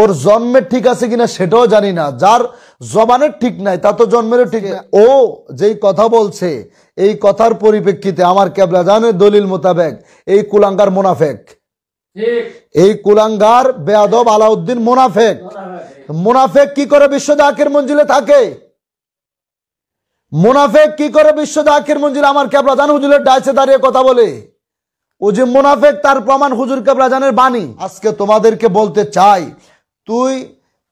ওর জন্মের ঠিক আছে কিনা সেটাও জানি না যার জবানের ঠিক নাই তা তো জন্মেরও ঠিক ও যেই কথা বলছে এই কথার পরিপ্রেক্ষিতে আমার ক্যাবলা জানে দলিল মোতাবেক এই কুলাঙ্গার মোনাফেক এই কুলাঙ্গার বেয়াদব আলাউদ্দিন মোনাফেক মোনাফেক কি করে বিশ্ব দাকের মঞ্জিলে থাকে মোনাফেক কি করে বিশ্ব দাকের মঞ্জিলে আমার ক্যাবলা জান হুজুলের ডাইসে দাঁড়িয়ে কথা বলে ও যে মোনাফেক তার প্রমাণ হুজুর কাবরাজানের বাণী আজকে তোমাদেরকে বলতে চাই তুই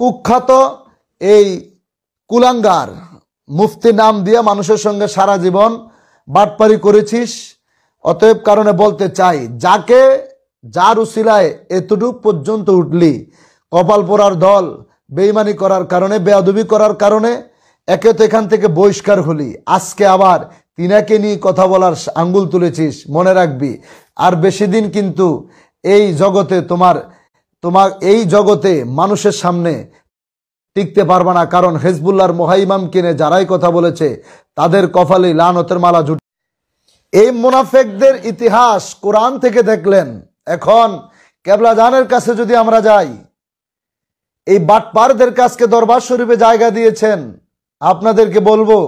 কুখ্যাত এই কুলাঙ্গার মুফতি নাম দিয়ে মানুষের সঙ্গে সারা জীবন বাটপারি করেছিস অতএব কারণে বলতে চাই যাকে যার উশিলায় এতটুক পর্যন্ত উঠলি কপাল পড়ার দল বেইমানি করার কারণে বেয়াদুবি করার কারণে একে তো এখান থেকে বহিষ্কার হলি আজকে আবার তিনাকে নিয়ে কথা বলার আঙ্গুল তুলেছিস মনে রাখবি আর বেশি দিন কিন্তু এই জগতে তোমার তোমার এই জগতে মানুষের সামনে টিকতে পারবা না কারণ হেজবুল্লার মোহাইমাম কিনে যারাই কথা বলেছে তাদের কপালে লানতের মালা জুট এই মুনাফেকদের ইতিহাস কোরআন থেকে দেখলেন এখন কেবলাজানের কাছে যদি আমরা যাই এই বাটপারদের কাছকে দরবার শরীফে জায়গা দিয়েছেন আপনাদেরকে বলবো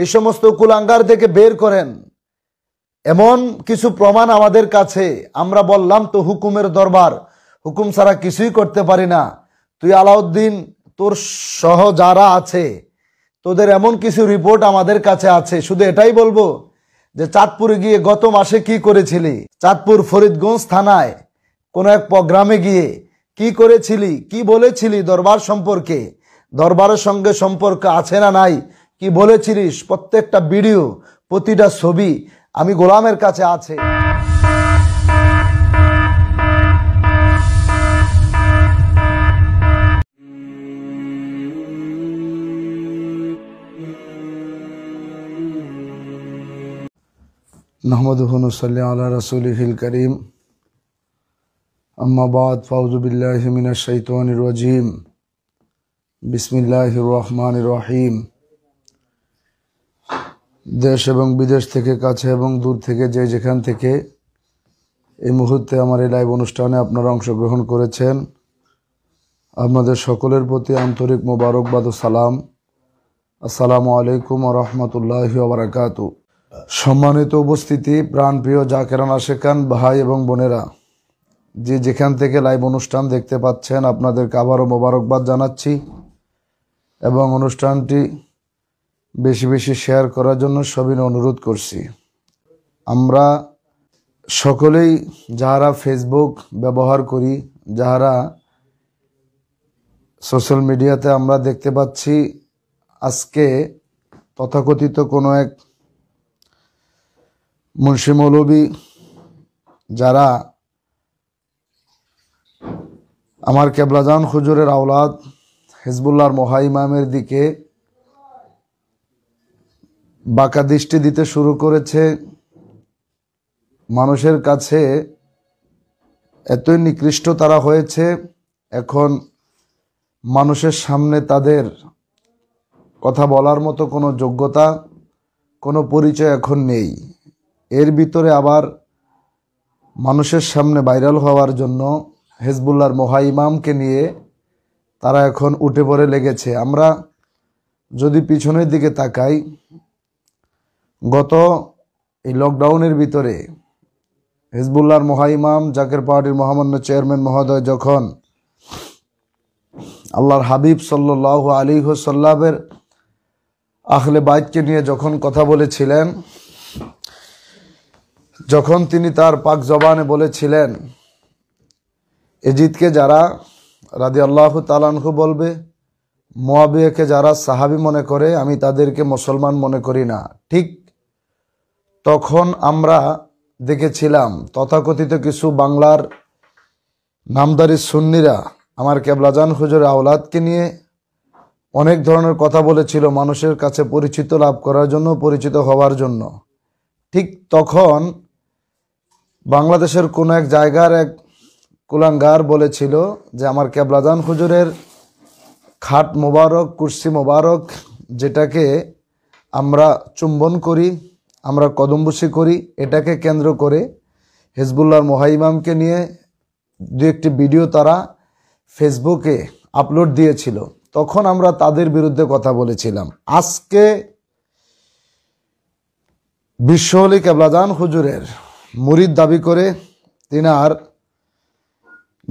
এই সমস্ত কুলাঙ্গার থেকে বের করেন এমন কিছু প্রমাণ আমাদের কাছে আমরা বললাম তো হুকুমের দরবার হুকুম ছাড়া কিছুই করতে পারি না তুই আলাউদ্দিন তোর সহ যারা আছে তোদের এমন কিছু রিপোর্ট আমাদের কাছে আছে শুধু এটাই বলবো যে চাঁদপুরে গিয়ে গত মাসে কি করেছিলি চাঁদপুর ফরিদগঞ্জ থানায় কোনো এক প্রোগ্রামে গিয়ে কি করেছিলি কি বলেছিলি দরবার সম্পর্কে দরবারের সঙ্গে সম্পর্ক আছে না নাই কি বলেছিলিস প্রত্যেকটা ভিডিও প্রতিটা ছবি আমি গোলামের কাছে আছে نحمده ونصلي على رسوله الكريم أما بعد فأعوذ بالله من الشيطان الرجيم بسم الله الرحمن الرحيم দেশ এবং বিদেশ থেকে কাছে এবং দূর থেকে যে যেখান থেকে এই মুহূর্তে আমার এই লাইভ অনুষ্ঠানে আপনারা অংশগ্রহণ করেছেন আপনাদের সকলের প্রতি আন্তরিক মোবারকবাদ ও সালাম আসসালামু আলাইকুম রহমতুল্লাহ আবরাকাত সম্মানিত উপস্থিতি প্রাণপ্রিয় জাকেরান শেখান ভাই এবং বোনেরা যে যেখান থেকে লাইভ অনুষ্ঠান দেখতে পাচ্ছেন আপনাদেরকে আবারও মোবারকবাদ জানাচ্ছি এবং অনুষ্ঠানটি বেশি বেশি শেয়ার করার জন্য সবিন অনুরোধ করছি আমরা সকলেই যাহারা ফেসবুক ব্যবহার করি যাহারা সোশ্যাল মিডিয়াতে আমরা দেখতে পাচ্ছি আজকে তথাকথিত কোনো এক মুন্সি মৌলবী যারা আমার কেবলাজান খুজুরের আওলাদ হিজবুল্লাহর মহাইমামের দিকে বাঁকা দৃষ্টি দিতে শুরু করেছে মানুষের কাছে এতই নিকৃষ্ট তারা হয়েছে এখন মানুষের সামনে তাদের কথা বলার মতো কোনো যোগ্যতা কোনো পরিচয় এখন নেই এর ভিতরে আবার মানুষের সামনে ভাইরাল হওয়ার জন্য হেজবুল্লার মহা ইমামকে নিয়ে তারা এখন উঠে পড়ে লেগেছে আমরা যদি পিছনের দিকে তাকাই গত এই লকডাউনের ভিতরে হিজবুল্লাহর মহাইমাম জাকের পার্টির মহামান্য চেয়ারম্যান মহোদয় যখন আল্লাহর হাবিব সাল্লাহ আলী হোসাল্লামের আহলে বাইককে নিয়ে যখন কথা বলেছিলেন যখন তিনি তার পাক জবানে বলেছিলেন এজিদকে যারা রাদি আল্লাহ তালানহু বলবে মোয়াবিয়াকে যারা সাহাবি মনে করে আমি তাদেরকে মুসলমান মনে করি না ঠিক তখন আমরা দেখেছিলাম তথাকথিত কিছু বাংলার নামদারি সুন্নিরা আমার কেবলাজান হুজুর আওলাদকে নিয়ে অনেক ধরনের কথা বলেছিল মানুষের কাছে পরিচিত লাভ করার জন্য পরিচিত হওয়ার জন্য ঠিক তখন বাংলাদেশের কোনো এক জায়গার এক কুলাঙ্গার বলেছিল যে আমার কেবলাজান হুজুরের খাট মোবারক কুর্সি মোবারক যেটাকে আমরা চুম্বন করি আমরা কদমবসি করি এটাকে কেন্দ্র করে হেজবুল্লাহর মোহাইমামকে নিয়ে দু একটি ভিডিও তারা ফেসবুকে আপলোড দিয়েছিল তখন আমরা তাদের বিরুদ্ধে কথা বলেছিলাম আজকে হলি কেবলাজান হুজুরের মুরিদ দাবি করে তিনার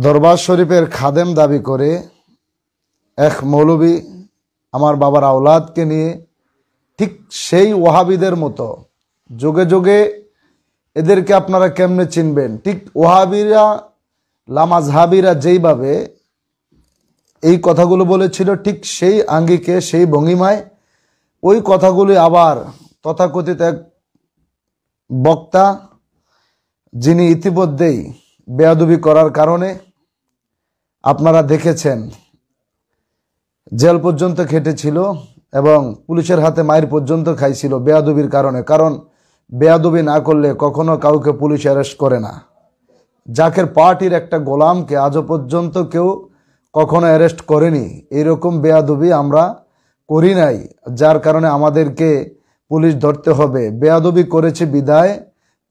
দরবার শরীফের খাদেম দাবি করে এক মৌলবী আমার বাবার আওলাদকে নিয়ে ঠিক সেই ওহাবিদের মতো যোগে যোগে এদেরকে আপনারা কেমনে চিনবেন ঠিক ওহাবিরা লামাজহাবিরা যেইভাবে এই কথাগুলো বলেছিল ঠিক সেই আঙ্গিকে সেই ভঙ্গিমায় ওই কথাগুলি আবার তথাকথিত এক বক্তা যিনি ইতিমধ্যেই বেয়াদুবি করার কারণে আপনারা দেখেছেন জেল পর্যন্ত খেটেছিল এবং পুলিশের হাতে মায়ের পর্যন্ত খাইছিল বেয়াদুবির কারণে কারণ বেয়াদবি না করলে কখনো কাউকে পুলিশ অ্যারেস্ট করে না জাকের পার্টির একটা গোলামকে আজও পর্যন্ত কেউ কখনো অ্যারেস্ট করেনি এরকম বেয়াদবি আমরা করি নাই যার কারণে আমাদেরকে পুলিশ ধরতে হবে বেয়াদবি করেছে বিদায়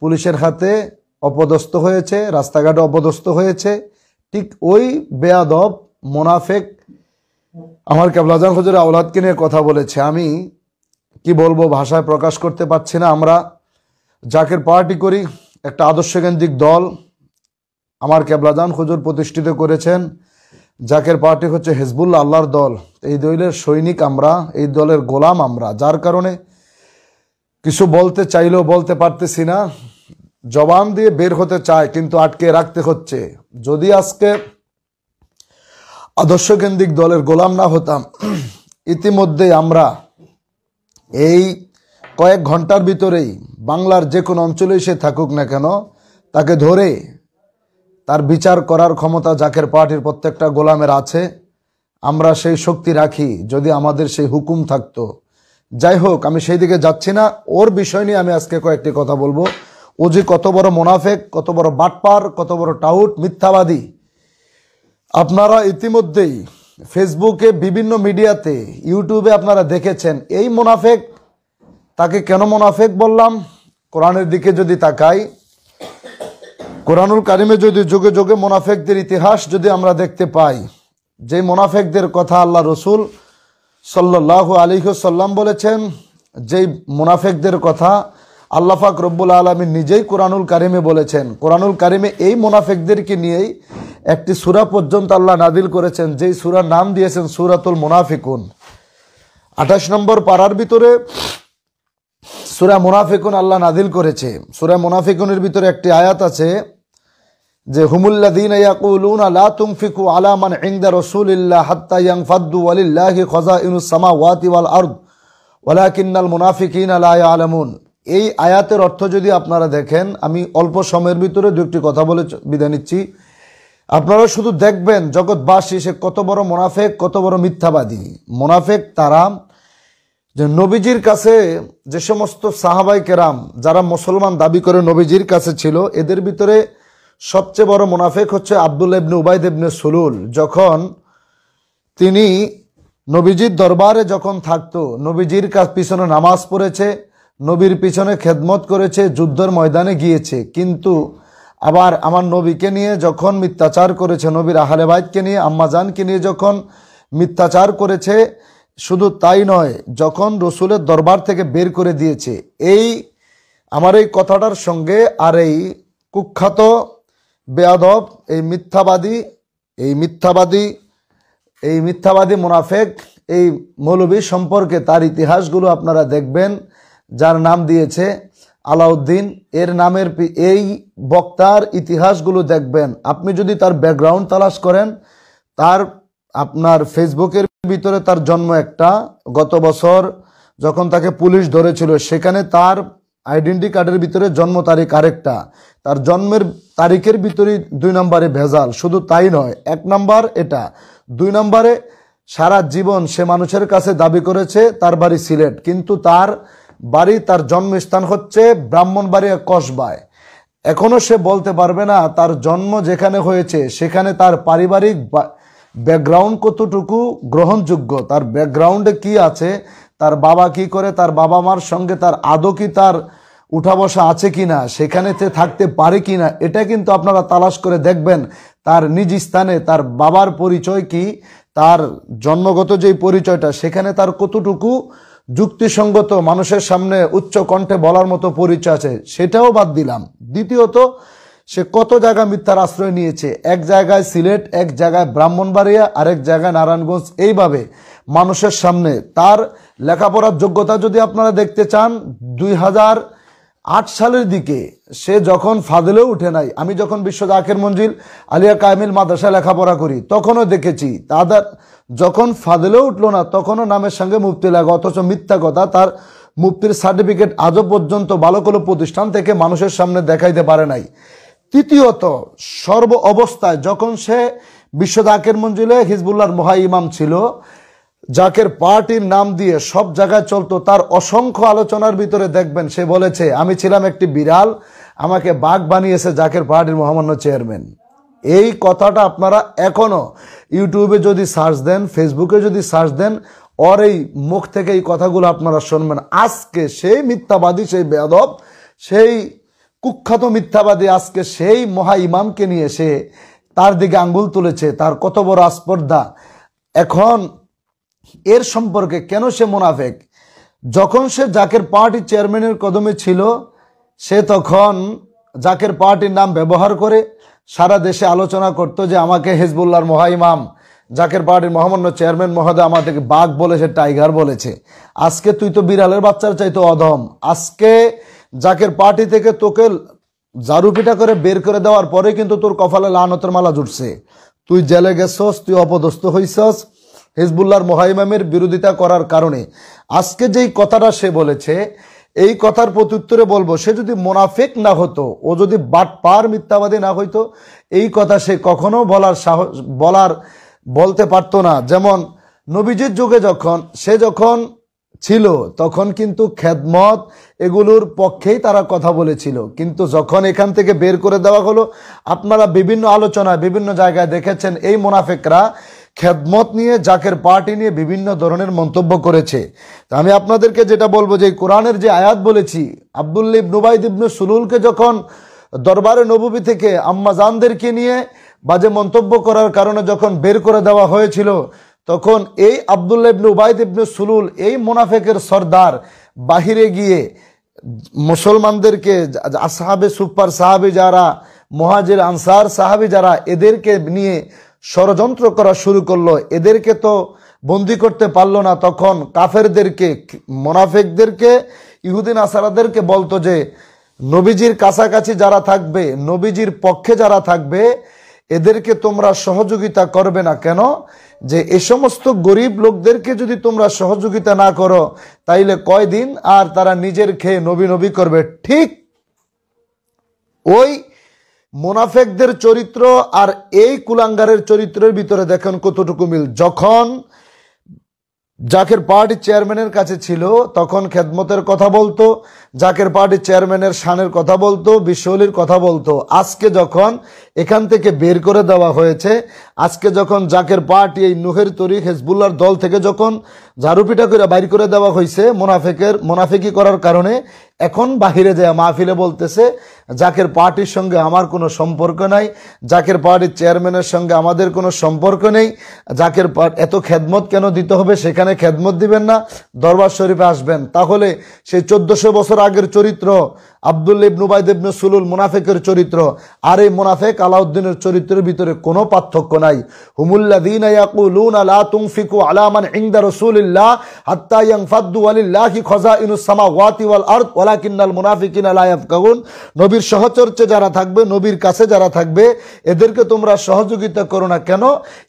পুলিশের হাতে অপদস্থ হয়েছে রাস্তাঘাটে অপদস্থ হয়েছে ঠিক ওই বেয়াদব মোনাফেক আমার কেবলাজান হজুর আওলাদকে নিয়ে কথা বলেছে আমি কি বলবো ভাষায় প্রকাশ করতে পারছি না আমরা জাকের পার্টি করি একটা আদর্শকেন্দ্রিক দল আমার ক্যাবলাজান খুজুর প্রতিষ্ঠিত করেছেন জাকের পার্টি হচ্ছে হেজবুল্লা আল্লাহর দল এই দলের সৈনিক আমরা এই দলের গোলাম আমরা যার কারণে কিছু বলতে চাইলেও বলতে পারতেছি না জবান দিয়ে বের হতে চায় কিন্তু আটকে রাখতে হচ্ছে যদি আজকে আদর্শকেন্দ্রিক দলের গোলাম না হতাম ইতিমধ্যে আমরা এই কয়েক ঘন্টার ভিতরেই বাংলার যে কোনো অঞ্চলে সে থাকুক না কেন তাকে ধরে তার বিচার করার ক্ষমতা জাকের পার্টির প্রত্যেকটা গোলামের আছে আমরা সেই শক্তি রাখি যদি আমাদের সেই হুকুম থাকতো যাই হোক আমি সেই দিকে যাচ্ছি না ওর বিষয় নিয়ে আমি আজকে কয়েকটি কথা বলবো ও যে কত বড় মোনাফেক কত বড় বাটপার কত বড় টাউট মিথ্যাবাদী আপনারা ইতিমধ্যেই ফেসবুকে বিভিন্ন মিডিয়াতে ইউটিউবে আপনারা দেখেছেন এই মোনাফেক তাকে কেন মোনাফেক বললাম কোরআনের দিকে যদি তাকাই কোরআনুল কারিমে যদি যুগে যুগে মোনাফেকদের ইতিহাস যদি আমরা দেখতে পাই যে মোনাফেকদের কথা আল্লাহ রসুল সাল্লাহ আলিহসাল্লাম বলেছেন যেই মোনাফেকদের কথা আল্লাফাক রব্বুল আলমী নিজেই কোরআনুল কারিমে বলেছেন কোরআনুল কারিমে এই মোনাফেকদেরকে নিয়েই একটি সুরা পর্যন্ত আল্লাহ নাদিল করেছেন যেই সুরার নাম দিয়েছেন সুরাতুল মোনাফিকুন আঠাশ নম্বর পাড়ার ভিতরে সুরা মুনাফিকুন আল্লাহ নাদিল করেছে সুরা মুনাফিকুনের ভিতরে একটি আয়াত আছে যে হুমুল্লাদিন ইয়াকুলুন লা আলা হাত্তা এই আয়াতের অর্থ যদি আপনারা দেখেন আমি অল্প সময়ের ভিতরে দু একটি কথা বলে বিদায় নিচ্ছি আপনারা শুধু দেখবেন জগৎবাসী সে কত বড় মোনাফেক কত বড় মিথ্যাবাদী মোনাফেক তারা যে নবীজির কাছে যে সমস্ত সাহাবাই কেরাম যারা মুসলমান দাবি করে নবীজির কাছে ছিল এদের ভিতরে সবচেয়ে বড় মুনাফেক হচ্ছে আবদুল ইবনে উবাইদ ইবনে সুলুল যখন তিনি নবীজির দরবারে যখন থাকত নবীজির কাছ পিছনে নামাজ পড়েছে নবীর পিছনে খেদমত করেছে যুদ্ধের ময়দানে গিয়েছে কিন্তু আবার আমার নবীকে নিয়ে যখন মিথ্যাচার করেছে নবীর আহলেবাইদকে নিয়ে আম্মাজানকে নিয়ে যখন মিথ্যাচার করেছে শুধু তাই নয় যখন রসুলের দরবার থেকে বের করে দিয়েছে এই আমার এই কথাটার সঙ্গে আর এই কুখ্যাত বেয়াদব এই মিথ্যাবাদী এই মিথ্যাবাদী এই মিথ্যাবাদী মুনাফেক এই মৌলবী সম্পর্কে তার ইতিহাসগুলো আপনারা দেখবেন যার নাম দিয়েছে আলাউদ্দিন এর নামের এই বক্তার ইতিহাসগুলো দেখবেন আপনি যদি তার ব্যাকগ্রাউন্ড তালাশ করেন তার আপনার ফেসবুকের ভিতরে তার জন্ম একটা গত বছর যখন তাকে পুলিশ ধরেছিল সেখানে তার আইডেন্টি কার্ডের ভিতরে জন্ম তারিখ আরেকটা তার জন্মের তারিখের ভিতরে দুই নম্বরে ভেজাল শুধু তাই নয় এক নাম্বার এটা দুই নম্বরে সারা জীবন সে মানুষের কাছে দাবি করেছে তার বাড়ি সিলেট কিন্তু তার বাড়ি তার জন্মস্থান হচ্ছে ব্রাহ্মণবাড়িয়া কসবায় এখনও সে বলতে পারবে না তার জন্ম যেখানে হয়েছে সেখানে তার পারিবারিক ব্যাকগ্রাউন্ড কতটুকু গ্রহণযোগ্য তার ব্যাকগ্রাউন্ডে কি আছে তার বাবা কি করে তার বাবা মার সঙ্গে তার আদৌ কি তার উঠা বসা আছে কি না সেখানে থাকতে পারে কি না এটা কিন্তু আপনারা তালাশ করে দেখবেন তার নিজ স্থানে তার বাবার পরিচয় কি তার জন্মগত যেই পরিচয়টা সেখানে তার কতটুকু যুক্তিসঙ্গত মানুষের সামনে উচ্চ কণ্ঠে বলার মতো পরিচয় আছে সেটাও বাদ দিলাম দ্বিতীয়ত সে কত জায়গা মিথ্যার আশ্রয় নিয়েছে এক জায়গায় সিলেট এক জায়গায় ব্রাহ্মণবাড়িয়া আরেক জায়গায় নারায়ণগঞ্জ এইভাবে মানুষের সামনে তার লেখাপড়ার যোগ্যতা যদি আপনারা দেখতে চান দুই হাজার আট সালের দিকে সে যখন ফাদলেও উঠে নাই আমি যখন বিশ্ব জাকের মঞ্জিল আলিয়া কায়মিল মাদ্রাসায় লেখাপড়া করি তখনও দেখেছি তাদের যখন ফাদলেও উঠল না তখনও নামের সঙ্গে মুক্তি লাগে অথচ মিথ্যা কথা তার মুক্তির সার্টিফিকেট আজও পর্যন্ত কোনো প্রতিষ্ঠান থেকে মানুষের সামনে দেখাইতে পারে নাই তৃতীয়ত সর্ব অবস্থায় যখন সে বিশ্ব জাকের মঞ্জিলে হিজবুল্লাহর মহা ইমাম ছিল জাকের পার্টির নাম দিয়ে সব জায়গায় চলতো তার অসংখ্য আলোচনার ভিতরে দেখবেন সে বলেছে আমি ছিলাম একটি বিড়াল আমাকে বাঘ বানিয়েছে জাকের পার্টির মহামান্য চেয়ারম্যান এই কথাটা আপনারা এখনও ইউটিউবে যদি সার্চ দেন ফেসবুকে যদি সার্চ দেন ওর এই মুখ থেকে এই কথাগুলো আপনারা শুনবেন আজকে সেই মিথ্যাবাদী সেই বেদব সেই কুখ্যাত মিথ্যাবাদী আজকে সেই মহা ইমামকে নিয়ে এসে তার দিকে আঙ্গুল তুলেছে তার কত বড় আস্পর্ধা এখন এর সম্পর্কে কেন সে মোনাফেক যখন সে জাকের পার্টি চেয়ারম্যানের কদমে ছিল সে তখন জাকের পার্টির নাম ব্যবহার করে সারা দেশে আলোচনা করত যে আমাকে হেজবুল্লাহর মহাইমাম জাকের পার্টির মহামান্য চেয়ারম্যান মহোদয় আমাদেরকে বাঘ বলেছে টাইগার বলেছে আজকে তুই তো বিড়ালের বাচ্চার চাইতো অধম আজকে জাকের পার্টি থেকে তোকে জারুপিটা করে বের করে দেওয়ার পরে কিন্তু তোর কপালে লানতের মালা জুটছে তুই জেলে গেছস তুই অপদস্থ হইছস হিজবুল্লার মহাইমামের বিরোধিতা করার কারণে আজকে যেই কথাটা সে বলেছে এই কথার প্রত্যুত্তরে বলবো সে যদি মোনাফেক না হতো ও যদি বাট পার মিথ্যাবাদী না হইতো এই কথা সে কখনো বলার সাহস বলার বলতে পারতো না যেমন নবীজির যুগে যখন সে যখন ছিল তখন কিন্তু খেদমত এগুলোর পক্ষেই তারা কথা বলেছিল কিন্তু যখন এখান থেকে বের করে দেওয়া হলো আপনারা বিভিন্ন আলোচনায় বিভিন্ন জায়গায় দেখেছেন এই মোনাফেকরা খেদমত নিয়ে জাকের পার্টি নিয়ে বিভিন্ন ধরনের মন্তব্য করেছে তা আমি আপনাদেরকে যেটা বলবো যে কোরআনের যে আয়াত বলেছি আবদুল্লিব নুবাই ইবনু সুলুলকে যখন দরবারে নবুবি থেকে আম্মাজানদেরকে নিয়ে বাজে মন্তব্য করার কারণে যখন বের করে দেওয়া হয়েছিল তখন এই আবদুল্লা ইবনু উবায়দ ইবনু সুলুল এই মোনাফেকের সর্দার বাহিরে গিয়ে মুসলমানদেরকে সাহাবে সুপার সাহাবি যারা মহাজের আনসার সাহাবি যারা এদেরকে নিয়ে ষড়যন্ত্র করা শুরু করলো এদেরকে তো বন্দি করতে পারলো না তখন কাফেরদেরকে মোনাফেকদেরকে ইহুদিন আসারাদেরকে বলতো যে নবীজির কাছাকাছি যারা থাকবে নবীজির পক্ষে যারা থাকবে এদেরকে তোমরা সহযোগিতা করবে না কেন যে এ সমস্ত গরিব লোকদেরকে যদি তোমরা সহযোগিতা না করো তাইলে কয়দিন আর তারা নিজের খেয়ে নবী নবী করবে ঠিক ওই মোনাফেকদের চরিত্র আর এই কুলাঙ্গারের চরিত্রের ভিতরে দেখেন কতটুকু মিল যখন জাকের পার্টি চেয়ারম্যানের কাছে ছিল তখন খেদমতের কথা বলতো জাকের পার্টি চেয়ারম্যানের শানের কথা বলতো বিশ্বলির কথা বলতো আজকে যখন এখান থেকে বের করে দেওয়া হয়েছে আজকে যখন জাকের পার্টি এই নুহের তরি হেজবুল্লার দল থেকে যখন ঝাড়ুপিটা করে বাইর করে দেওয়া হয়েছে মোনাফেকের মোনাফেকি করার কারণে এখন বাহিরে যায় মাহফিলে বলতেছে জাকের পার্টির সঙ্গে আমার কোনো সম্পর্ক নাই জাকের পার্টির চেয়ারম্যানের সঙ্গে আমাদের কোনো সম্পর্ক নেই জাকের পার্ট এত খেদমত কেন দিতে হবে সেখানে খেদমত দিবেন না দরবার শরীফে আসবেন তাহলে সেই চোদ্দোশো বছর আগের চরিত্র আবদুল্ল ইবনুবাইদেব সুলুল মুনাফেকের চরিত্র আর এই মুনাফেক আলাউদ্দিনের চরিত্রের ভিতরে কোনো পার্থক্য নাই নবীর সহচর্যে যারা থাকবে নবীর কাছে যারা থাকবে এদেরকে তোমরা সহযোগিতা করো না কেন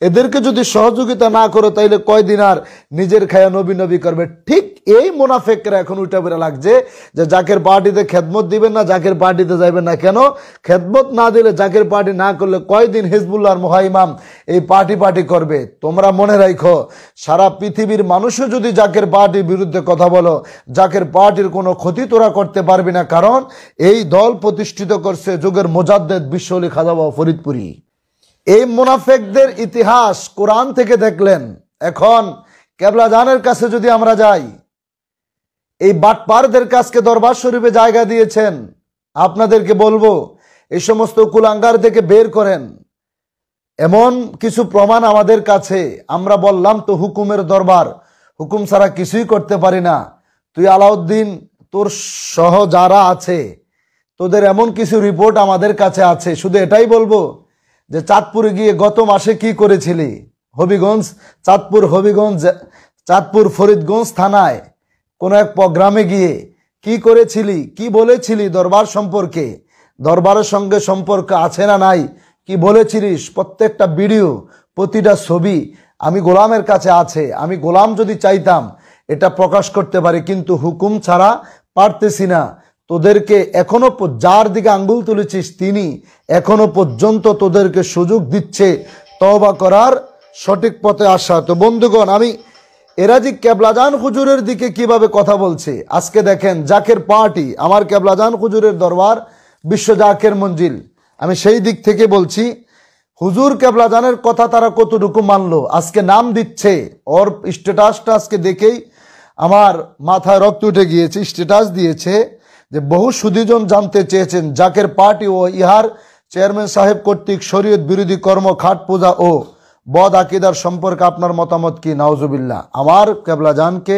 এদেরকে যদি সহযোগিতা না করো তাইলে কয়দিন আর নিজের খায়া নবী নবী করবে ঠিক এই মুনাফেকরা এখন উঠে বেড়া লাগছে যে যাকের পার্টিতে খেদমত খেদমত দিবেন না জাকের পার্টিতে যাইবেন না কেন খেদমত না দিলে জাকের পার্টি না করলে কয়দিন হিজবুল্লাহর মহাইমাম এই পার্টি পার্টি করবে তোমরা মনে রাখো সারা পৃথিবীর মানুষও যদি জাকের পার্টির বিরুদ্ধে কথা বলো জাকের পার্টির কোনো ক্ষতি তোরা করতে পারবি না কারণ এই দল প্রতিষ্ঠিত করছে যুগের মোজাদ্দেদ বিশ্ব আলী খাজাবা ফরিদপুরি এই মুনাফেকদের ইতিহাস কোরআন থেকে দেখলেন এখন কেবলা জানের কাছে যদি আমরা যাই এই বাটপারদের কাজকে দরবার শরীফে জায়গা দিয়েছেন আপনাদেরকে বলবো এই সমস্ত কুলাঙ্গার থেকে বের করেন এমন কিছু প্রমাণ আমাদের কাছে আমরা বললাম তো হুকুমের দরবার হুকুম ছাড়া কিছুই করতে পারি না তুই আলাউদ্দিন তোর সহ যারা আছে তোদের এমন কিছু রিপোর্ট আমাদের কাছে আছে শুধু এটাই বলবো যে চাঁদপুরে গিয়ে গত মাসে কি করেছিলি হবিগঞ্জ চাঁদপুর হবিগঞ্জ চাঁদপুর ফরিদগঞ্জ থানায় কোনো এক প্রোগ্রামে গিয়ে কি করেছিলি কি বলেছিলি দরবার সম্পর্কে দরবারের সঙ্গে সম্পর্ক আছে না নাই কি বলেছিলিস প্রত্যেকটা ভিডিও প্রতিটা ছবি আমি গোলামের কাছে আছে আমি গোলাম যদি চাইতাম এটা প্রকাশ করতে পারি কিন্তু হুকুম ছাড়া পারতেছি না তোদেরকে এখনো যার দিকে আঙ্গুল তুলেছিস তিনি এখনো পর্যন্ত তোদেরকে সুযোগ দিচ্ছে তবা করার সঠিক পথে আসা তো বন্ধুগণ আমি এরা যে ক্যাবলাজান খুজুরের দিকে কিভাবে কথা বলছে আজকে দেখেন জাকের পার্টি আমার ক্যাবলাজান খুজুরের দরবার বিশ্ব জাকের মঞ্জিল আমি সেই দিক থেকে বলছি হুজুর ক্যাবলাজানের কথা তারা কতটুকু মানলো আজকে নাম দিচ্ছে ওর স্ট্যাটাসটা আজকে দেখেই আমার মাথায় রক্ত উঠে গিয়েছে স্ট্যাটাস দিয়েছে যে বহু সুদীজন জানতে চেয়েছেন জাকের পার্টি ও ইহার চেয়ারম্যান সাহেব কর্তৃক শরীয়ত বিরোধী কর্ম খাট পূজা ও বদ আকিদার সম্পর্কে আপনার মতামত কি নাওজুবিল্লা আমার কেবলাজানকে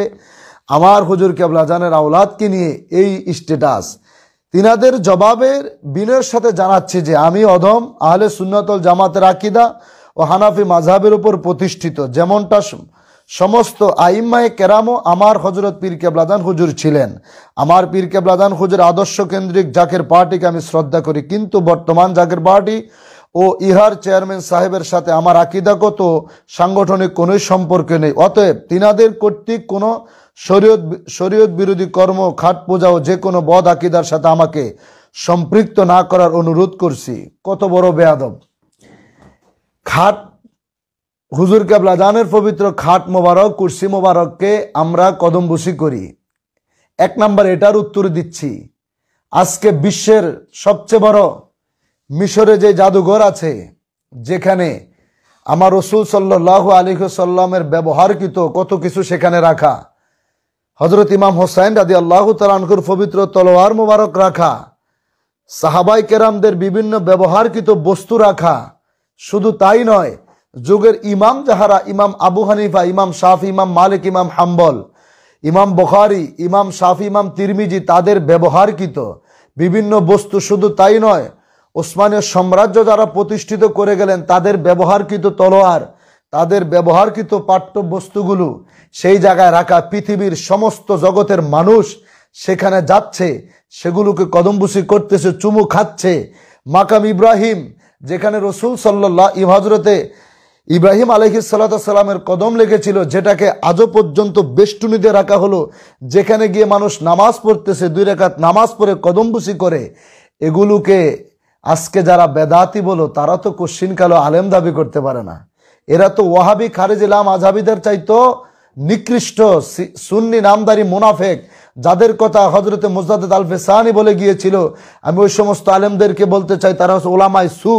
আমার হুজুর কেবলাজানের আওলাদকে নিয়ে এই স্টেটাস তিনাদের জবাবের বিনয়ের সাথে জানাচ্ছি যে আমি অধম আহলে সুন্নতল জামাতের আকিদা ও হানাফি মাঝহাবের উপর প্রতিষ্ঠিত যেমনটা সমস্ত আইম্মায় কেরামও আমার হজরত পীর কেবলাদান হুজুর ছিলেন আমার পীর কেবলাদান হুজুর আদর্শ কেন্দ্রিক জাকের পার্টিকে আমি শ্রদ্ধা করি কিন্তু বর্তমান জাকের পার্টি ও ইহার চেয়ারম্যান সাহেবের সাথে আমার আকিদাগত সাংগঠনিক কোনো সম্পর্ক নেই অতএব তিনাদের কর্তৃক কোনো শরীয়ত শরীয়ত বিরোধী কর্ম খাট পূজা ও যে কোনো বদ আকিদার সাথে আমাকে সম্পৃক্ত না করার অনুরোধ করছি কত বড় বেয়াদব খাট হুজুর কেবলা জানের পবিত্র খাট মোবারক কুর্সি মোবারককে আমরা কদমবসি করি এক নাম্বার এটার উত্তর দিচ্ছি আজকে বিশ্বের সবচেয়ে বড় মিশরে যে জাদুঘর আছে যেখানে আমার রসুল সাল্লাহ আলী সাল্লামের ব্যবহারকৃত কত কিছু সেখানে রাখা হজরত ইমাম হোসাইন রাদি আল্লাহ তালানকুর পবিত্র তলোয়ার মুবারক রাখা সাহাবাই কেরামদের বিভিন্ন ব্যবহারকৃত বস্তু রাখা শুধু তাই নয় যুগের ইমাম যাহারা ইমাম আবু হানিফা ইমাম শাফ ইমাম মালিক ইমাম হাম্বল ইমাম বখারি ইমাম শাফ ইমাম তিরমিজি তাদের ব্যবহারকৃত বিভিন্ন বস্তু শুধু তাই নয় ওসমানীয় সাম্রাজ্য যারা প্রতিষ্ঠিত করে গেলেন তাদের ব্যবহারকৃত তলোয়ার তাদের ব্যবহারকৃত পাঠ্যবস্তুগুলো সেই জায়গায় রাখা পৃথিবীর সমস্ত জগতের মানুষ সেখানে যাচ্ছে সেগুলোকে কদমবুসি করতেছে চুমু খাচ্ছে মাকাম ইব্রাহিম যেখানে রসুল সাল্লাহ ইহাজরতে ইব্রাহিম আলহি সাল্লামের কদম লেগেছিল যেটাকে আজও পর্যন্ত বেষ্টনীতে রাখা হলো যেখানে গিয়ে মানুষ নামাজ পড়তেছে দুই রেখাত নামাজ পড়ে কদমবুসি করে এগুলোকে আজকে যারা বেদাতি বলো তারা তো কালো আলেম দাবি করতে পারে না এরা তো ওয়াহাবি খারেজ ইলাম আজহাবিদের চাইতো নিকৃষ্ট সুন্নি নামদারি মুনাফেক যাদের কথা হজরতে মুজাদ আলফে সাহানি বলে গিয়েছিল আমি ওই সমস্ত আলেমদেরকে বলতে চাই তারা হচ্ছে ওলামাই সু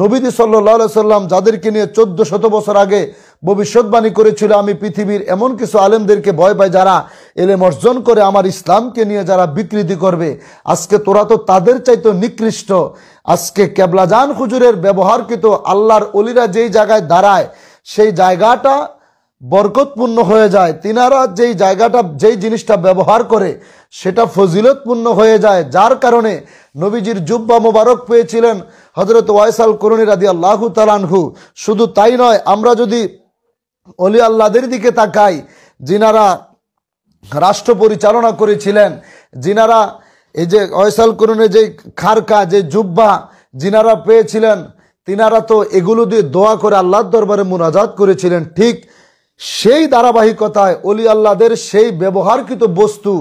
নবীদি সাল্লি সাল্লাম যাদেরকে নিয়ে চোদ্দ শত বছর আগে ভবিষ্যৎবাণী করেছিল আমি পৃথিবীর এমন কিছু আলেমদেরকে ভয় পাই যারা এলেম অর্জন করে আমার ইসলামকে নিয়ে যারা বিকৃতি করবে আজকে তোরা তো তাদের চাইতো নিকৃষ্ট আজকে কেবলাজান হুজুরের ব্যবহারকৃত আল্লাহর অলিরা যেই জায়গায় দাঁড়ায় সেই জায়গাটা বরকতপূর্ণ হয়ে যায় তিনারা যেই জায়গাটা যেই জিনিসটা ব্যবহার করে সেটা ফজিলতপূর্ণ হয়ে যায় যার কারণে নবীজির জুব্বা মোবারক পেয়েছিলেন হজরত ওয়াইসাল করুণী রাদি আল্লাহু তালানহু শুধু তাই নয় আমরা যদি অলি আল্লাদের দিকে তাকাই যিনারা রাষ্ট্র পরিচালনা করেছিলেন যিনারা এই যে ওয়াইসাল করুনের যে খারকা যে জুব্বা যিনারা পেয়েছিলেন তিনারা তো এগুলো দিয়ে দোয়া করে আল্লাহর দরবারে মুনাজাত করেছিলেন ঠিক সেই ধারাবাহিকতায় অলি আল্লাদের সেই ব্যবহারকৃত বস্তু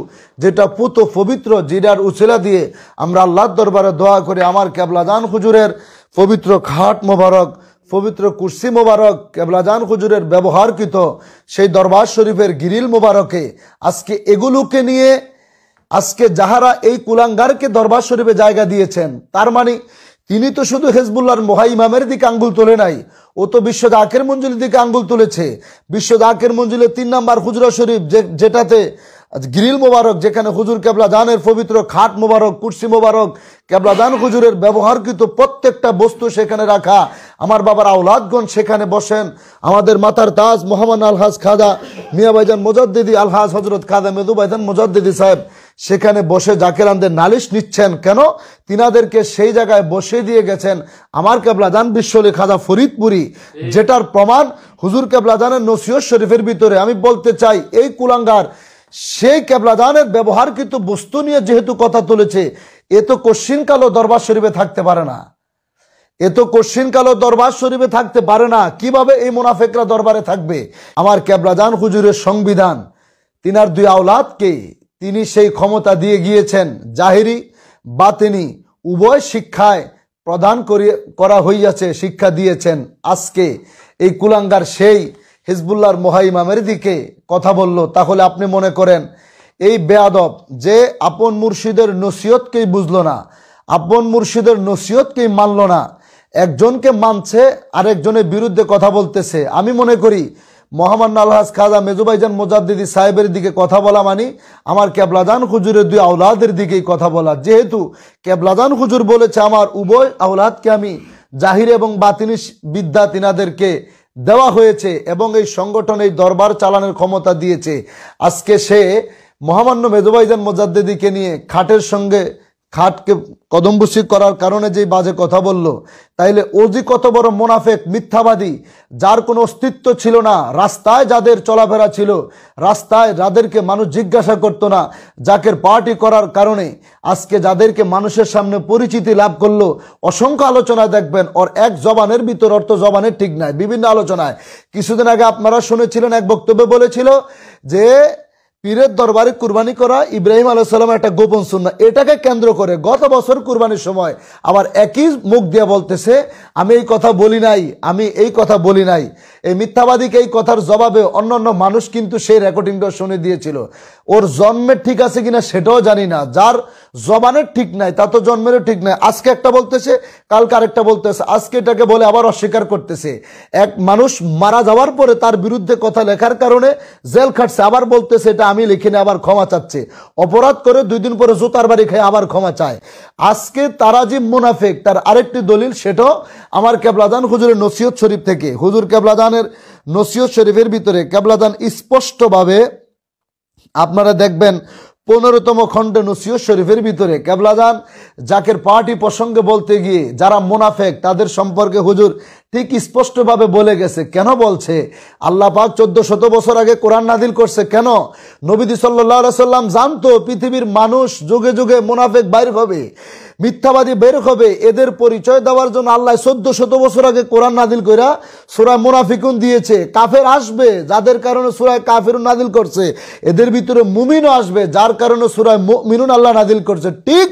যেটা পুত পবিত্র জিরার উচেলা দিয়ে আমরা আল্লাহর দরবারে দোয়া করে আমার কেবলাজান খুজুরের পবিত্র খাট মোবারক পবিত্র কুর্সি মোবারক কেবলাজান খুজুরের ব্যবহারকৃত সেই দরবার শরীফের গিরিল মোবারকে আজকে এগুলোকে নিয়ে আজকে যাহারা এই কুলাঙ্গারকে দরবার শরীফে জায়গা দিয়েছেন তার মানে তিনি তো শুধু হেজবুল্লার মহাইমামের দিকে আঙ্গুল তোলে নাই ও তো বিশ্ব আকের মঞ্জুলের দিকে আঙ্গুল তুলেছে বিশ্ব আকের মঞ্জুলের তিন নম্বর হুজরা শরীফ যেটাতে গ্রিল মোবারক যেখানে হুজুর দানের পবিত্র খাট মোবারক কুর্সি মোবারক দান হুজুরের ব্যবহারকৃত প্রত্যেকটা বস্তু সেখানে রাখা আমার বাবার আওলাদগণ সেখানে বসেন আমাদের মাতার তাজ মোহাম্মদ আলহাজ খাদা মিয়াবাইজান মোজাদ্দিদি আলহাজ হজরত খাদা মেদুবাইজান মোজাদ্দিদি সাহেব সেখানে বসে জাকের আনদের নালিশ নিচ্ছেন কেন তিনাদেরকে সেই জায়গায় বসে দিয়ে গেছেন আমার কেবলাজান বিশ্বলি খাজা ফরিদপুরি যেটার প্রমাণ হুজুর কেবলাজানের নসিয়ত শরীফের ভিতরে আমি বলতে চাই এই কুলাঙ্গার সেই ব্যবহার কিন্তু বস্তু নিয়ে যেহেতু কথা তুলেছে এ তো কোশ্চিনকালও দরবার শরীফে থাকতে পারে না এ তো কোশ্চিনকালও দরবার শরীফে থাকতে পারে না কিভাবে এই মুনাফেকরা দরবারে থাকবে আমার কেবলাজান হুজুরের সংবিধান তিনার দুই আওলাদকে তিনি সেই ক্ষমতা দিয়ে গিয়েছেন জাহিরি বা তিনি উভয় শিক্ষায় প্রদান করা হইয়াছে শিক্ষা দিয়েছেন আজকে এই কুলাঙ্গার সেই হিজবুল্লাহর মহাইমামের দিকে কথা বলল তাহলে আপনি মনে করেন এই বেয়াদব যে আপন মুর্শিদের নসিয়তকেই বুঝল না আপন মুর্শিদের নসিয়তকেই মানল না একজনকে মানছে আরেকজনের বিরুদ্ধে কথা বলতেছে আমি মনে করি মহামান্য আলহাজ খাজা মেজুবাইজান মোজাদ্দিদি সাহেবের দিকে কথা বলা মানে আমার ক্যাবলাজান খুজুরের দুই আউলাদের দিকেই কথা বলা যেহেতু ক্যাবলাজান খুজুর বলেছে আমার উভয় আউলাদকে আমি জাহির এবং বাতিনি বিদ্যা তিনাদেরকে দেওয়া হয়েছে এবং এই সংগঠন এই দরবার চালানোর ক্ষমতা দিয়েছে আজকে সে মহামান্য মেজুবাইজান মোজাদ্দিদিকে নিয়ে খাটের সঙ্গে খাটকে কদম্বসি করার কারণে যে বাজে কথা বলল তাইলে যে কত বড় মোনাফেক মিথ্যাবাদী যার কোনো অস্তিত্ব ছিল না রাস্তায় যাদের চলাফেরা ছিল রাস্তায় যাদেরকে মানুষ জিজ্ঞাসা করতো না যাকের পার্টি করার কারণে আজকে যাদেরকে মানুষের সামনে পরিচিতি লাভ করলো অসংখ্য আলোচনা দেখবেন ওর এক জবানের ভিতর অর্থ জবানের ঠিক নাই বিভিন্ন আলোচনায় কিছুদিন আগে আপনারা শুনেছিলেন এক বক্তব্যে বলেছিল যে পীরের দরবারে কুরবানি করা ইব্রাহিম আলাইসাল্লাম একটা গোপন সুন্না এটাকে কেন্দ্র করে গত বছর কুরবানির সময় আবার একই মুখ দিয়ে বলতেছে আমি এই কথা বলি নাই আমি এই কথা বলি নাই এই মিথ্যাবাদীকে এই কথার জবাবে অন্য অন্য মানুষ কিন্তু সেই রেকর্ডিংটা শুনে দিয়েছিল ওর জন্মের ঠিক আছে কিনা সেটাও জানি না যার জবানের ঠিক নাই তা তো জন্মেরও ঠিক নাই আজকে একটা বলতেছে কালকে আরেকটা বলতেছে আজকে এটাকে বলে আবার অস্বীকার করতেছে এক মানুষ মারা যাওয়ার পরে তার বিরুদ্ধে কথা লেখার কারণে জেল খাটছে আবার বলতেছে এটা আমি লিখিনি আবার ক্ষমা চাচ্ছে অপরাধ করে দুই দিন পরে জুতার বাড়ি খেয়ে আবার ক্ষমা চায় আজকে তারা যে মুনাফেক তার আরেকটি দলিল সেটাও আমার কেবলাদান হুজুরের নসিহত শরীফ থেকে হুজুর কেবলাদানের নসিহত শরীফের ভিতরে কেবলাদান স্পষ্টভাবে আপনারা দেখবেন পনেরোতম খণ্ড নসিও শরীফের ভিতরে কেবলাদান জাকের পার্টি প্রসঙ্গে বলতে গিয়ে যারা মোনাফেক তাদের সম্পর্কে হুজুর ঠিক স্পষ্টভাবে বলে গেছে কেন বলছে আল্লাহ পাক চোদ্দ শত বছর আগে কোরআন নাদিল করছে কেন নবীদি সাল্লা সাল্লাম জানতো পৃথিবীর মানুষ যুগে যুগে মুনাফেক বাইর হবে মিথ্যাবাদী বের হবে এদের পরিচয় দেওয়ার জন্য আল্লাহ চোদ্দ শত বছর আগে কোরআন নাদিল করা সুরায় মুনাফিকুন দিয়েছে কাফের আসবে যাদের কারণে সুরায় কাফের নাদিল করছে এদের ভিতরে মুমিনও আসবে যার কারণে সুরায় মিনুন আল্লাহ নাদিল করছে ঠিক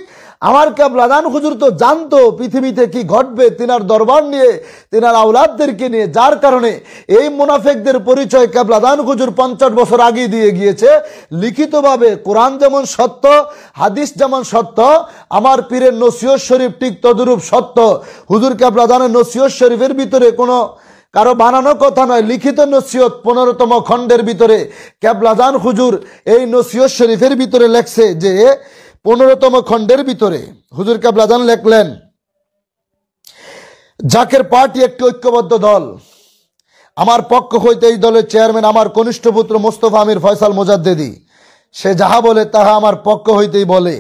আমার ক্যাবলাদান হুজুর তো জানতো পৃথিবীতে কি ঘটবে তিনার দরবার নিয়ে তিনার আউলাদদেরকে নিয়ে যার কারণে এই মুনাফেকদের পরিচয় ক্যাবলাদান হুজুর পঞ্চাশ বছর আগে দিয়ে গিয়েছে লিখিতভাবে কোরআন যেমন সত্য হাদিস যেমন সত্য আমার পীরের নসিয়র শরীফ ঠিক তদরূপ সত্য হুজুর ক্যাবলাদানের নসিয় শরীফের ভিতরে কোনো কারো বানানো কথা নয় লিখিত নসিয়ত পনেরোতম খণ্ডের ভিতরে ক্যাবলাদান হুজুর এই নসিয়ত শরীফের ভিতরে লেখছে যে পনেরোতম খণ্ডের ভিতরে হুজুর কাবলাদান লেখলেন জাকের পার্টি একটি ঐক্যবদ্ধ দল আমার পক্ষ হইতে এই দলের চেয়ারম্যান আমার কনিষ্ঠ পুত্র মোস্তফা আমির ফয়সাল মোজাদ্দেদি সে যাহা বলে তাহা আমার পক্ষ হইতেই বলে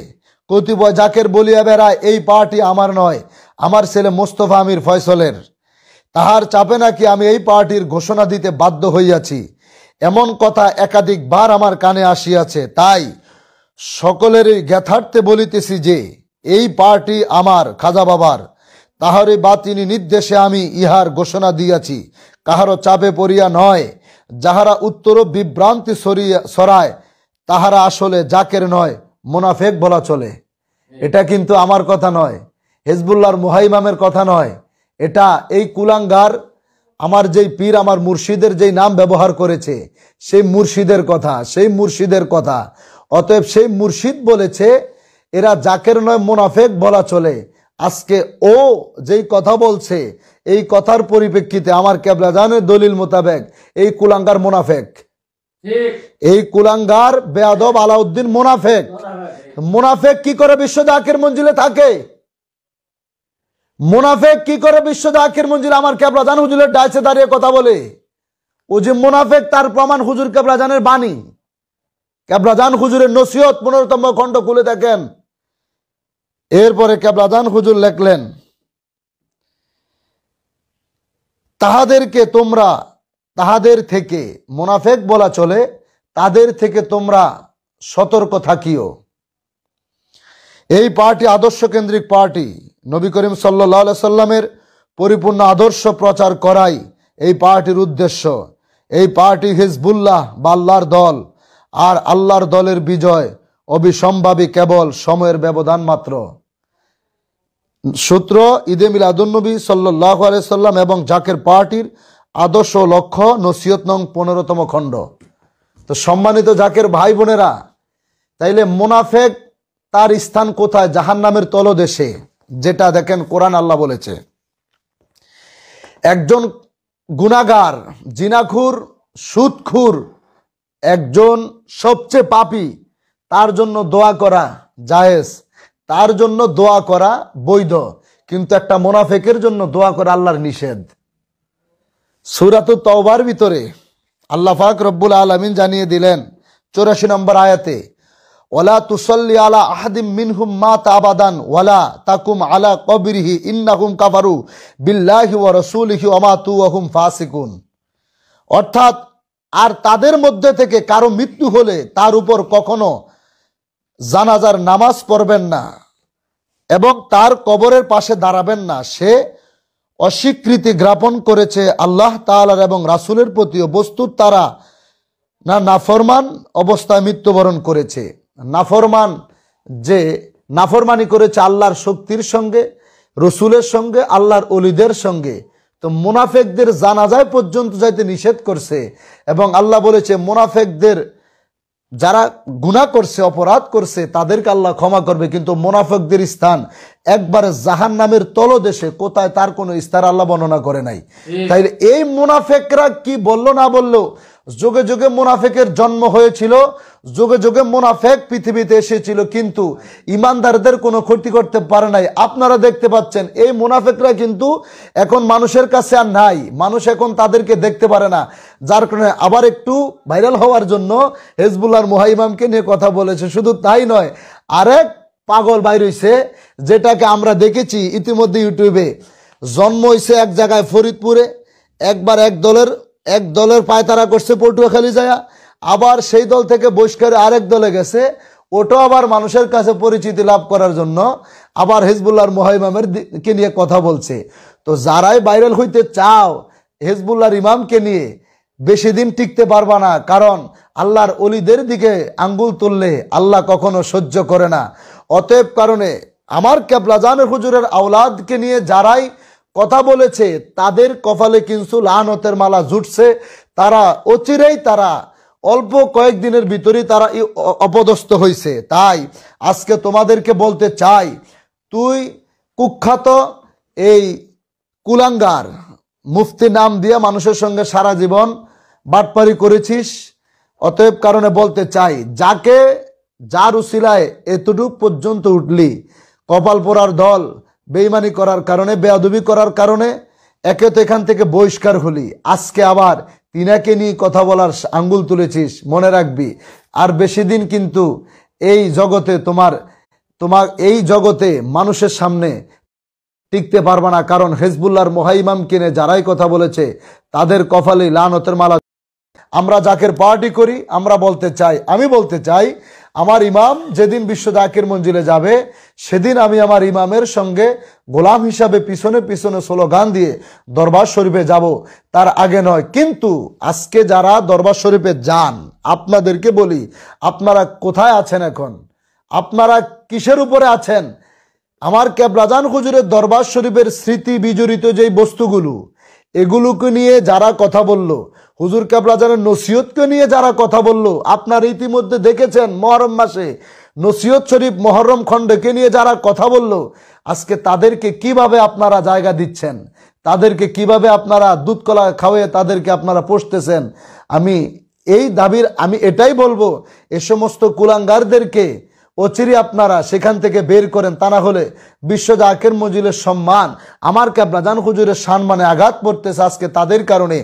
কতিপয় জাকের বলিয়া বেড়ায় এই পার্টি আমার নয় আমার ছেলে মোস্তফা আমির ফয়সলের তাহার চাপে নাকি আমি এই পার্টির ঘোষণা দিতে বাধ্য হইয়াছি এমন কথা একাধিকবার আমার কানে আসিয়াছে তাই সকলেরই জ্ঞাথার্থে বলিতেছি যে এই পার্টি আমার খাজা বাবার তাহারে বাতিনি নির্দেশে আমি ইহার ঘোষণা দিয়াছি কাহারও চাপে পড়িয়া নয় যাহারা উত্তর বিভ্রান্তি সরিয়া সরায় তাহারা আসলে জাকের নয় মোনাফেক বলা চলে এটা কিন্তু আমার কথা নয় হেজবুল্লার মোহাইমামের কথা নয় এটা এই কুলাঙ্গার আমার যেই পীর আমার মুর্শিদের যেই নাম ব্যবহার করেছে সেই মুর্শিদের কথা সেই মুর্শিদের কথা অতএব সেই মুর্শিদ বলেছে এরা জাকের নয় মোনাফেক বলা চলে আজকে ও যেই কথা বলছে এই কথার পরিপ্রেক্ষিতে আমার জানে দলিল মোতাবেক এই কুলাঙ্গার মোনাফেক এই কুলাঙ্গার বেয়াদব আলাউদ্দিন মোনাফেক মোনাফেক কি করে বিশ্ব জাকের মঞ্জিলে থাকে মোনাফেক কি করে বিশ্ব জাকের মঞ্জিলে আমার জান হুজুরের ডাইসে দাঁড়িয়ে কথা বলে ও যে মোনাফেক তার প্রমাণ হুজুর জানের বাণী ক্যাবলাদান খুজুরের নসিহত পনেরোতম খণ্ড খুলে দেখেন এরপরে ক্যাবলাজান খুজুর লেখলেন তাহাদেরকে তোমরা তাহাদের থেকে মোনাফেক বলা চলে তাদের থেকে তোমরা সতর্ক থাকিও এই পার্টি আদর্শ কেন্দ্রিক পার্টি নবী করিম সাল্লা সাল্লামের পরিপূর্ণ আদর্শ প্রচার করাই এই পার্টির উদ্দেশ্য এই পার্টি হিজবুল্লাহ বাল্লার দল আর আল্লাহর দলের বিজয় অবিসম্ভাবী কেবল সময়ের ব্যবধান মাত্র সূত্র ঈদে মিলাদুলনবী সাল্লাহ আলাইসাল্লাম এবং জাকের পার্টির আদর্শ লক্ষ্য নসিয়ত নং পনেরোতম খণ্ড তো সম্মানিত জাকের ভাই বোনেরা তাইলে মোনাফেক তার স্থান কোথায় জাহান নামের তলদেশে যেটা দেখেন কোরআন আল্লাহ বলেছে একজন গুণাগার জিনাখুর সুদখুর একজন সবচেয়ে পাপি তার জন্য দোয়া করা জায়েজ তার জন্য দোয়া করা বৈধ কিন্তু একটা মোনাফেকের জন্য দোয়া করা আল্লাহর নিষেধ সুরাত তওবার ভিতরে আল্লাহ ফাক রব্বুল আলমিন জানিয়ে দিলেন চৌরাশি নম্বর আয়াতে ওলা তুসল্লি আলা আহাদিম মিনহুম মা তাবাদান ওয়ালা তাকুম আলা কবিরহি ইন্নাহুম কাবারু বিল্লাহি ওয়া রসুলহি অমাতু ওহুম ফাসিকুন অর্থাৎ আর তাদের মধ্যে থেকে কারো মৃত্যু হলে তার উপর কখনো জানাজার নামাজ পড়বেন না এবং তার কবরের পাশে দাঁড়াবেন না সে অস্বীকৃতি জ্ঞাপন করেছে আল্লাহ তালার এবং রাসুলের প্রতিও বস্তুর তারা না নাফরমান অবস্থায় মৃত্যুবরণ করেছে নাফরমান যে নাফরমানি করেছে আল্লাহর শক্তির সঙ্গে রসুলের সঙ্গে আল্লাহর অলিদের সঙ্গে তো মুনাফেকদের জানাজায় পর্যন্ত যাইতে নিষেধ করছে এবং আল্লাহ বলেছে মুনাফেকদের যারা গুণা করছে অপরাধ করছে তাদেরকে আল্লাহ ক্ষমা করবে কিন্তু মোনাফকদের স্থান একবার জাহান নামের তলদেশে কোথায় তার কোনো স্থান আল্লাহ বর্ণনা করে নাই তাই এই মোনাফেকরা কি বলল না বলল যুগে যুগে মুনাফেকের জন্ম হয়েছিল যুগে যুগে মুনাফেক পৃথিবীতে এসেছিল কিন্তু ইমানদারদের কোনো ক্ষতি করতে পারে নাই আপনারা দেখতে পাচ্ছেন এই মুনাফেকরা কিন্তু এখন মানুষের কাছে আর নাই মানুষ এখন তাদেরকে দেখতে পারে না যার কারণে আবার একটু ভাইরাল হওয়ার জন্য হেজবুল্লার মোহাইমামকে নিয়ে কথা বলেছে শুধু তাই নয় আরেক পাগল বাইর হয়েছে যেটাকে আমরা দেখেছি ইতিমধ্যে ইউটিউবে জন্ম হয়েছে এক জায়গায় ফরিদপুরে একবার এক দলের এক দলের পায়তারা করছে পটুয়াখালী যায়া আবার সেই দল থেকে বহিষ্কার আরেক দলে গেছে ওটা আবার মানুষের কাছে পরিচিতি লাভ করার জন্য আবার হিজবুল্লাহর মহাইমামের কে নিয়ে কথা বলছে তো যারাই ভাইরাল হইতে চাও হিজবুল্লাহর ইমামকে নিয়ে বেশি দিন টিকতে পারবা না কারণ আল্লাহর অলিদের দিকে আঙ্গুল তুললে আল্লাহ কখনো সহ্য করে না অতএব কারণে আমার ক্যাবলাজানের হুজুরের আওলাদকে নিয়ে যারাই কথা বলেছে তাদের কপালে কিন্তু লানতের মালা জুটছে তারা অচিরেই তারা অল্প কয়েকদিনের ভিতরে তারা অপদস্থ হয়েছে তাই আজকে তোমাদেরকে বলতে চাই তুই কুখ্যাত এই কুলাঙ্গার মুফতি নাম দিয়ে মানুষের সঙ্গে সারা জীবন বাটপারি করেছিস অতএব কারণে বলতে চাই যাকে যার উশিলায় এতটুক পর্যন্ত উঠলি কপাল পোড়ার দল বেইমানি করার কারণে বেয়াদবি করার কারণে একে তো এখান থেকে বহিষ্কার হলি আজকে আবার তিনাকে নিয়ে কথা বলার আঙ্গুল তুলেছিস মনে রাখবি আর বেশি দিন কিন্তু এই জগতে তোমার তোমার এই জগতে মানুষের সামনে টিকতে পারবে না কারণ হেজবুল্লার মোহাইমাম কিনে যারাই কথা বলেছে তাদের কফালে লানতের মালা আমরা যাকের পার্টি করি আমরা বলতে চাই আমি বলতে চাই আমার ইমাম যেদিন বিশ্ব দাকের মঞ্জিলে যাবে সেদিন আমি আমার ইমামের সঙ্গে গোলাম হিসাবে পিছনে পিছনে স্লোগান দিয়ে দরবার শরীফে যাব তার আগে নয় কিন্তু আজকে যারা দরবার শরীফে যান আপনাদেরকে বলি আপনারা কোথায় আছেন এখন আপনারা কিসের উপরে আছেন আমার ক্যাবরাজান খুজুরের দরবার শরীফের স্মৃতি বিজড়িত যেই বস্তুগুলো এগুলোকে নিয়ে যারা কথা বলল হুজুর কাবরাজানের নসিহতকে নিয়ে যারা কথা বলল আপনার ইতিমধ্যে দেখেছেন মহরম মাসে নসিহত শরীফ মহরম খণ্ডকে নিয়ে যারা কথা বলল আজকে তাদেরকে কিভাবে আপনারা জায়গা দিচ্ছেন তাদেরকে কিভাবে আপনারা দুধ কলা খাওয়ে তাদেরকে আপনারা পোষতেছেন আমি এই দাবির আমি এটাই বলবো এ সমস্ত কুলাঙ্গারদেরকে অচিরে আপনারা সেখান থেকে বের করেন তা না হলে বিশ্ব জাকের মজিলের সম্মান আমার ক্যাবলাজান হুজুরের সম্মানে আঘাত পড়তেছে আজকে তাদের কারণে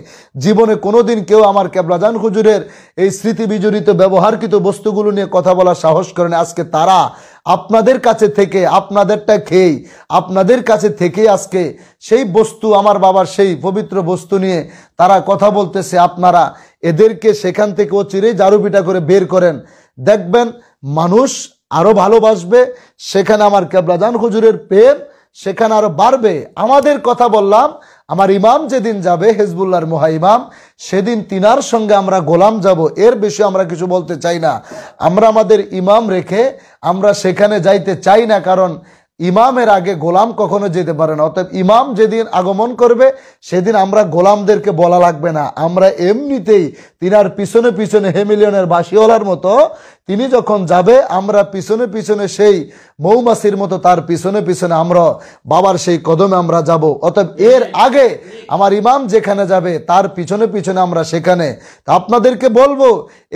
জীবনে কোনো দিন কেউ আমার ক্যাবলাজান হুজুরের এই স্মৃতি বিজড়িত ব্যবহারকৃত বস্তুগুলো নিয়ে কথা বলার সাহস করেন আজকে তারা আপনাদের কাছে থেকে আপনাদেরটা খেয়ে আপনাদের কাছে থেকে আজকে সেই বস্তু আমার বাবার সেই পবিত্র বস্তু নিয়ে তারা কথা বলতেছে আপনারা এদেরকে সেখান থেকে ও চিরেই জারুপিটা করে বের করেন দেখবেন মানুষ আরো ভালোবাসবে সেখানে আমার কেবলাদান হুজুরের প্রেম সেখানে আরো বাড়বে আমাদের কথা বললাম আমার ইমাম যেদিন যাবে হেজবুল্লার মহা ইমাম সেদিন তিনার সঙ্গে আমরা গোলাম যাব এর বেশি আমরা কিছু বলতে চাই না আমরা আমাদের ইমাম রেখে আমরা সেখানে যাইতে চাই না কারণ ইমামের আগে গোলাম কখনো যেতে পারে না অর্থাৎ ইমাম যেদিন আগমন করবে সেদিন আমরা গোলামদেরকে বলা লাগবে না আমরা এমনিতেই তিনার পিছনে পিছনে হেমিলিয়নের বাসিওয়ালার মতো তিনি যখন যাবে আমরা পিছনে পিছনে সেই মৌমাছির মতো তার পিছনে পিছনে আমরা বাবার সেই কদমে আমরা যাব অতএব এর আগে আমার ইমাম যেখানে যাবে তার পিছনে পিছনে আমরা সেখানে আপনাদেরকে বলবো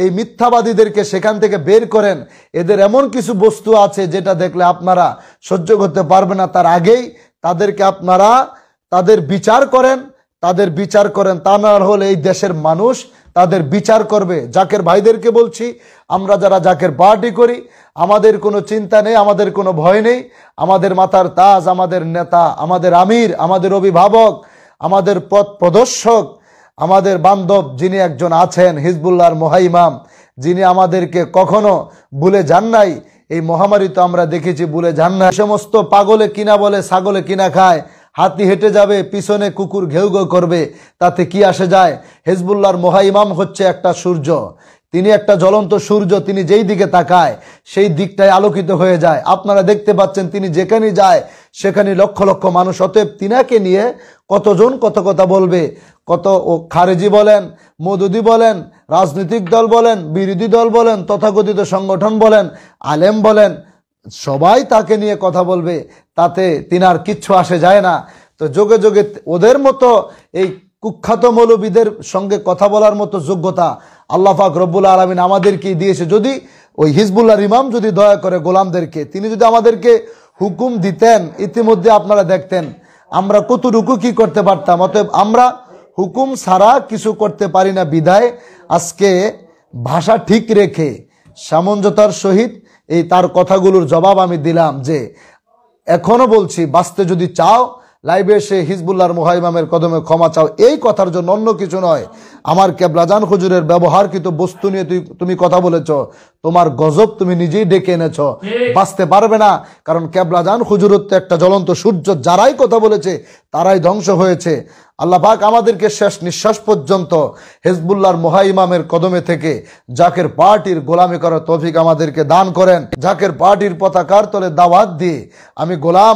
এই মিথ্যাবাদীদেরকে সেখান থেকে বের করেন এদের এমন কিছু বস্তু আছে যেটা দেখলে আপনারা সহ্য করতে পারবে না তার আগেই তাদেরকে আপনারা তাদের বিচার করেন তাদের বিচার করেন তা না হলে এই দেশের মানুষ তাদের বিচার করবে জাকের ভাইদেরকে বলছি আমরা যারা জাকের পার্টি করি আমাদের কোনো চিন্তা নেই আমাদের কোনো ভয় নেই আমাদের মাথার তাজ আমাদের নেতা আমাদের আমির আমাদের অভিভাবক আমাদের পথ প্রদর্শক আমাদের বান্ধব যিনি একজন আছেন হিজবুল্লাহর মহাইমাম যিনি আমাদেরকে কখনো ভুলে যান নাই এই মহামারী তো আমরা দেখেছি ভুলে যান না সমস্ত পাগলে কিনা বলে ছাগলে কিনা খায় হাতি হেঁটে যাবে পিছনে কুকুর ঘেউ ঘেউ করবে তাতে কি আসে যায় হেজবুল্লার মহাইমাম হচ্ছে একটা সূর্য তিনি একটা জ্বলন্ত সূর্য তিনি যেই দিকে তাকায় সেই দিকটায় আলোকিত হয়ে যায় আপনারা দেখতে পাচ্ছেন তিনি যেখানে যায় সেখানে লক্ষ লক্ষ মানুষ অতএব তিনাকে নিয়ে কতজন কত কথা বলবে কত ও খারেজি বলেন মদুদি বলেন রাজনৈতিক দল বলেন বিরোধী দল বলেন তথাকথিত সংগঠন বলেন আলেম বলেন সবাই তাকে নিয়ে কথা বলবে তাতে তিনার কিচ্ছু আসে যায় না তো যোগে যোগে ওদের মতো এই কুখ্যাত মৌলবীদের সঙ্গে কথা বলার মতো যোগ্যতা আল্লাহ পাক রব্বুল আলমিন আমাদেরকেই দিয়েছে যদি ওই হিজবুল্লাহ ইমাম যদি দয়া করে গোলামদেরকে তিনি যদি আমাদেরকে হুকুম দিতেন ইতিমধ্যে আপনারা দেখতেন আমরা কতটুকু কি করতে পারতাম অতএব আমরা হুকুম ছাড়া কিছু করতে পারি না বিধায় আজকে ভাষা ঠিক রেখে সামঞ্জতার সহিত এই তার কথাগুলোর জবাব আমি দিলাম যে এখনও বলছি বাঁচতে যদি চাও লাইভে এসে হিজবুল্লাহর মোহাইমামের কদমে ক্ষমা চাও এই কথার জন্য অন্য কিছু নয় আমার কেবলাজান খুজুরের ব্যবহারকৃত বস্তু নিয়ে তুই তুমি কথা বলেছ তোমার গজব তুমি নিজেই ডেকে এনেছ বাঁচতে পারবে না কারণ কেবলাজান খুজুরত একটা জ্বলন্ত সূর্য যারাই কথা বলেছে তারাই ধ্বংস হয়েছে আল্লাহ পাক আমাদেরকে শেষ নিঃশ্বাস পর্যন্ত হেজবুল্লাহর মোহাইমামের কদমে থেকে জাকের পার্টির গোলামি করার তফিক আমাদেরকে দান করেন জাকের পার্টির পতাকার তলে দাওয়াত দিয়ে আমি গোলাম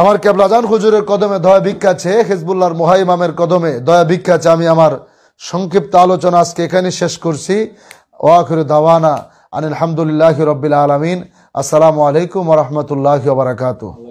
আমার কেবলাজান হুজুরের কদমে দয়া ভিক্ষা চেয়ে হেজবুল্লাহর মোহাইমামের কদমে দয়া ভিক্ষা চেয়ে আমি আমার সংক্ষিপ্ত আলোচনা আজকে এখানে শেষ করছি ওয়াকুর দাওয়ানা আনিল হামদুলিল্লাহ রবিল আলমিন আসসালামু আলাইকুম রহমতুল্লাহ বারাকাতু